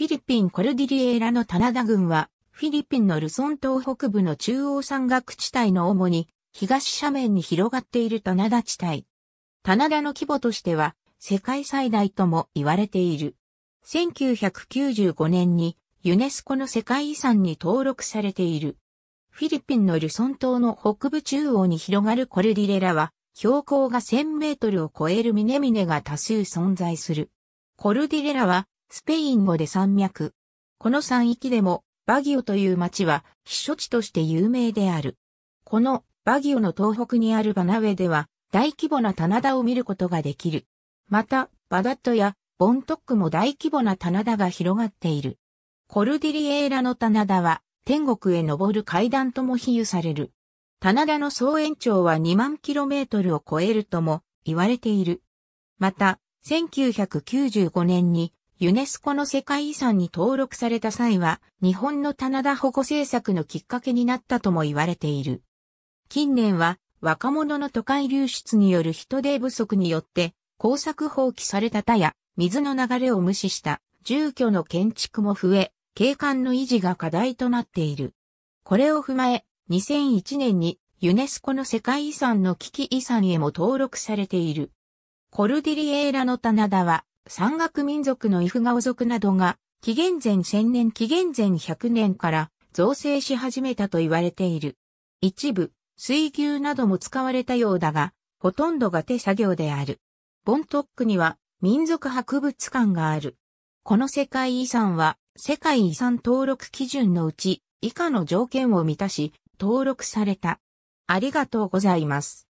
フィリピンコルディリエーラの棚田群は、フィリピンのルソン島北部の中央山岳地帯の主に、東斜面に広がっている棚田地帯。棚田の規模としては、世界最大とも言われている。1995年に、ユネスコの世界遺産に登録されている。フィリピンのルソン島の北部中央に広がるコルディレラは、標高が1000メートルを超える峰々が多数存在する。コルディレラはスペイン語で山脈。この山域でも、バギオという町は、避暑地として有名である。この、バギオの東北にあるバナウェでは、大規模な棚田を見ることができる。また、バダットや、ボントックも大規模な棚田が広がっている。コルディリエーラの棚田は、天国へ登る階段とも比喩される。棚田の総延長は2万キロメートルを超えるとも言われている。また、1995年にユネスコの世界遺産に登録された際は、日本の棚田保護政策のきっかけになったとも言われている。近年は、若者の都会流出による人手不足によって、工作放棄された田や、水の流れを無視した住居の建築も増え、景観の維持が課題となっている。これを踏まえ、2001年にユネスコの世界遺産の危機遺産へも登録されている。コルディリエーラの棚田は山岳民族のイフガオ族などが、紀元前1000年紀元前100年から造成し始めたと言われている。一部、水牛なども使われたようだが、ほとんどが手作業である。ボントックには民族博物館がある。この世界遺産は世界遺産登録基準のうち以下の条件を満たし登録された。ありがとうございます。